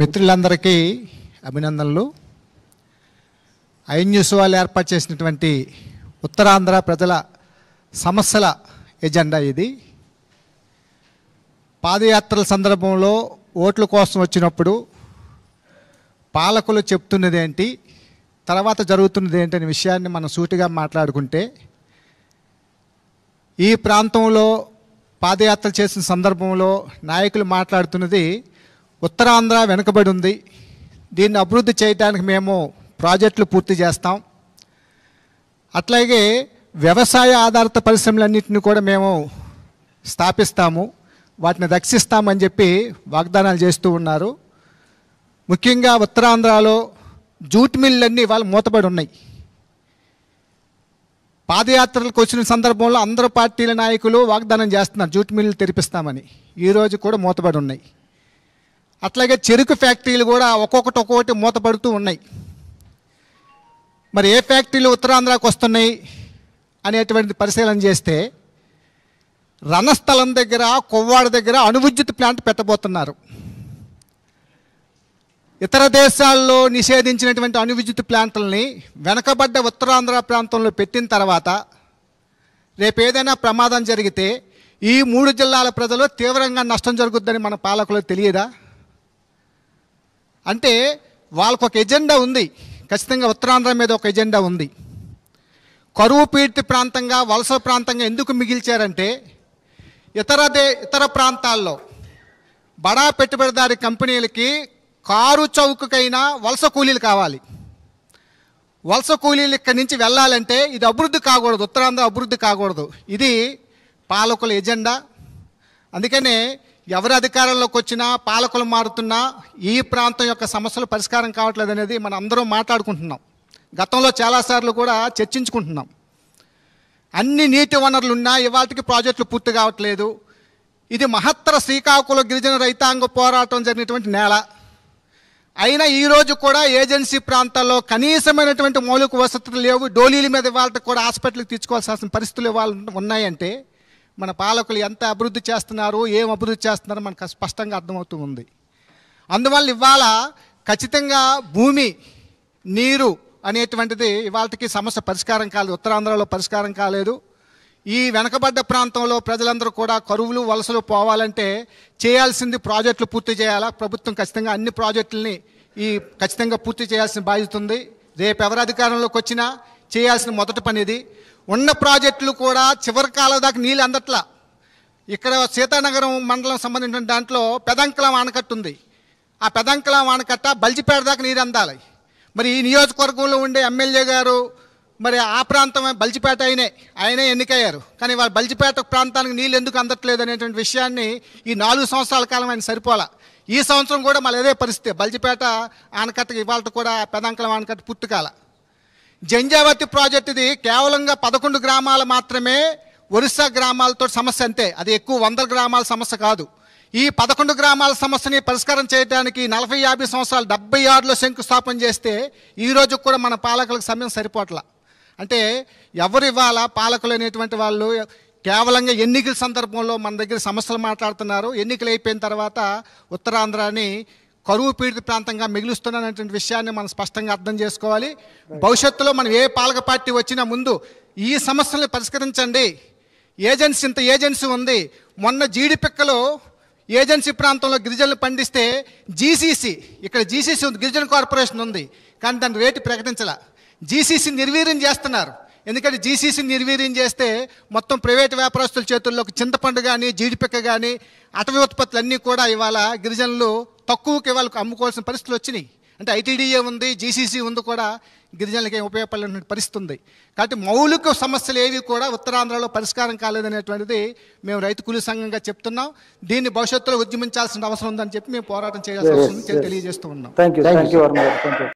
మిత్రులందరికీ అభినందనలు ఐన్యూస్ వాళ్ళు ఏర్పాటు చేసినటువంటి ఉత్తరాంధ్ర ప్రజల సమస్యల ఎజెండా ఇది పాదయాత్రల సందర్భంలో ఓట్ల కోసం వచ్చినప్పుడు పాలకులు చెప్తున్నది ఏంటి తర్వాత జరుగుతున్నది ఏంటనే విషయాన్ని మనం సూటిగా మాట్లాడుకుంటే ఈ ప్రాంతంలో పాదయాత్ర చేసిన సందర్భంలో నాయకులు మాట్లాడుతున్నది ఉత్తరాంధ్ర వెనుకబడి ఉంది దీన్ని అభివృద్ధి చేయడానికి మేము ప్రాజెక్టులు పూర్తి చేస్తాం అట్లాగే వ్యవసాయ ఆధారిత పరిశ్రమలన్నింటినీ కూడా మేము స్థాపిస్తాము వాటిని రక్షిస్తామని చెప్పి వాగ్దానాలు చేస్తూ ఉన్నారు ముఖ్యంగా ఉత్తరాంధ్రలో జూట్ మిల్లన్నీ వాళ్ళు మూతపడి ఉన్నాయి పాదయాత్రలకు వచ్చిన సందర్భంలో అందరు పార్టీల నాయకులు వాగ్దానం చేస్తున్నారు జూట్ మిల్లు తెరిపిస్తామని ఈరోజు కూడా మూతబడి ఉన్నాయి అట్లాగే చెరుకు ఫ్యాక్టరీలు కూడా ఒక్కొక్కటి ఒక్కొక్కటి మూతపడుతూ ఉన్నాయి మరి ఏ ఫ్యాక్టరీలు ఉత్తరాంధ్రకు వస్తున్నాయి అనేటువంటిది పరిశీలన చేస్తే రణస్థలం దగ్గర కొవ్వాడ దగ్గర అణువిద్యుత్ ప్లాంట్ పెట్టబోతున్నారు ఇతర దేశాల్లో నిషేధించినటువంటి అణువిద్యుత్ ప్లాంట్లని వెనకబడ్డ ఉత్తరాంధ్ర ప్రాంతంలో పెట్టిన తర్వాత రేపు ఏదైనా ప్రమాదం జరిగితే ఈ మూడు జిల్లాల ప్రజలు తీవ్రంగా నష్టం జరుగుద్దని మన పాలకులు తెలియదా అంటే వాళ్ళకు ఒక ఎజెండా ఉంది ఖచ్చితంగా ఉత్తరాంధ్ర మీద ఒక ఎజెండా ఉంది కరువు పీడిత ప్రాంతంగా వలస ప్రాంతంగా ఎందుకు మిగిల్చారంటే ఇతర దే ఇతర ప్రాంతాల్లో బడా పెట్టుబడిదారి కంపెనీలకి కారు చౌకకైనా వలస కూలీలు కావాలి వలస కూలీలు ఇక్కడి నుంచి వెళ్ళాలంటే ఇది అభివృద్ధి కాకూడదు ఉత్తరాంధ్ర అభివృద్ధి కాకూడదు ఇది పాలకుల ఎజెండా అందుకనే ఎవరు అధికారంలోకి వచ్చినా పాలకులు మారుతున్నా ఈ ప్రాంతం యొక్క సమస్యలు పరిష్కారం కావట్లేదు అనేది మనం అందరం మాట్లాడుకుంటున్నాం గతంలో చాలాసార్లు కూడా చర్చించుకుంటున్నాం అన్ని నీటి వనరులు ఉన్నా ఇవాటికి ప్రాజెక్టులు పూర్తి కావట్లేదు ఇది మహత్తర శ్రీకాకుళం గిరిజన రైతాంగ పోరాటం జరిగినటువంటి నేల అయినా ఈరోజు కూడా ఏజెన్సీ ప్రాంతాల్లో కనీసమైనటువంటి మౌలిక వసతులు లేవు డోలీల మీద ఇవాళ కూడా హాస్పిటల్కి తీసుకోవాల్సిన పరిస్థితులు ఇవాళ ఉన్నాయంటే మన పాలకులు ఎంత అభివృద్ధి చేస్తున్నారు ఏం అభివృద్ధి చేస్తున్నారో మనకు స్పష్టంగా అర్థమవుతూ ఉంది అందువల్ల ఇవాళ ఖచ్చితంగా భూమి నీరు అనేటువంటిది ఇవాళకి సమస్య పరిష్కారం కాలేదు ఉత్తరాంధ్రలో పరిష్కారం కాలేదు ఈ వెనకబడ్డ ప్రాంతంలో ప్రజలందరూ కూడా కరువులు వలసలు పోవాలంటే చేయాల్సింది ప్రాజెక్టులు పూర్తి చేయాలా ప్రభుత్వం ఖచ్చితంగా అన్ని ప్రాజెక్టులని ఈ ఖచ్చితంగా పూర్తి చేయాల్సిన బాధ్యత ఉంది రేపు ఎవరు అధికారంలోకి వచ్చినా చేయాల్సిన మొదటి పని ఇది ఉన్న ప్రాజెక్టులు కూడా చివరి కాలం దాకా నీళ్ళు అందట్లా ఇక్కడ సీతానగరం మండలం సంబంధించిన దాంట్లో పెదంకలం ఆనకట్ట ఉంది ఆ పెదంకులం ఆనకట్ట బల్జిపేట దాకా నీరు అందాలి మరి ఈ నియోజకవర్గంలో ఉండే ఎమ్మెల్యే గారు మరి ఆ ప్రాంతం బల్జిపేట అయినే ఆయనే ఎన్నికయ్యారు కానీ వాళ్ళు బల్జిపేట ప్రాంతానికి నీళ్ళు ఎందుకు అందట్లేదు అనేటువంటి విషయాన్ని ఈ నాలుగు సంవత్సరాల కాలం ఆయన సరిపోలా ఈ సంవత్సరం కూడా మళ్ళీ అదే పరిస్థితి బల్జిపేట ఆనకట్టకి ఇవాళ కూడా పెదాంకలం ఆనకట్ట పుట్టుకాల జంజావతి ప్రాజెక్టుది కేవలంగా పదకొండు గ్రామాలు మాత్రమే ఒరిస్సా గ్రామాలతో సమస్య అంతే అది ఎక్కువ వందల గ్రామాల సమస్య కాదు ఈ పదకొండు గ్రామాల సమస్యని పరిష్కారం చేయడానికి నలభై యాభై సంవత్సరాలు డెబ్బై ఆరులో శంకుస్థాపన చేస్తే ఈరోజు కూడా మన పాలకులకు సమయం సరిపోట్లా అంటే ఎవరు ఇవాళ పాలకులు అనేటువంటి వాళ్ళు కేవలంగా ఎన్నికల సందర్భంలో మన దగ్గర సమస్యలు మాట్లాడుతున్నారు ఎన్నికలు అయిపోయిన తర్వాత ఉత్తరాంధ్రాని కరువు పీడిత ప్రాంతంగా మిగులుస్తున్నటువంటి విషయాన్ని మనం స్పష్టంగా అర్థం చేసుకోవాలి భవిష్యత్తులో మనం ఏ పాలక పార్టీ వచ్చినా ముందు ఈ సమస్యలను పరిష్కరించండి ఏజెన్సీ ఇంత ఏజెన్సీ ఉంది మొన్న జీడిపిక్కలో ఏజెన్సీ ప్రాంతంలో గిరిజనులు పండిస్తే జీసీసీ ఇక్కడ జీసీసీ ఉంది గిరిజన కార్పొరేషన్ ఉంది కానీ దాని రేటు ప్రకటించాల జీసీసీ నిర్వీర్యం చేస్తున్నారు ఎందుకంటే జీసీసీ నిర్వీర్యం చేస్తే మొత్తం ప్రైవేట్ వ్యాపారస్తుల చేతుల్లోకి చింతపండు కానీ జీడిపిక్క కానీ అటవీ ఉత్పత్తులు అన్నీ కూడా ఇవాళ గిరిజనులు తక్కువకి ఇవాళ అమ్ముకోవాల్సిన పరిస్థితులు వచ్చినాయి అంటే ఐటీడీఏ ఉంది జీసీసీ ఉంది కూడా గిరిజనులకి ఏం ఉపయోగపడిన పరిస్థితి ఉంది కాబట్టి మౌలిక సమస్యలు ఏవి కూడా ఉత్తరాంధ్రలో పరిష్కారం కాలేదనేటువంటిది మేము రైతు కూలీ సంఘంగా చెప్తున్నాం దీన్ని భవిష్యత్తులో ఉద్యమించాల్సిన అవసరం ఉందని చెప్పి మేము పోరాటం చేయాల్సిన అవసరం తెలియజేస్తూ ఉన్నాం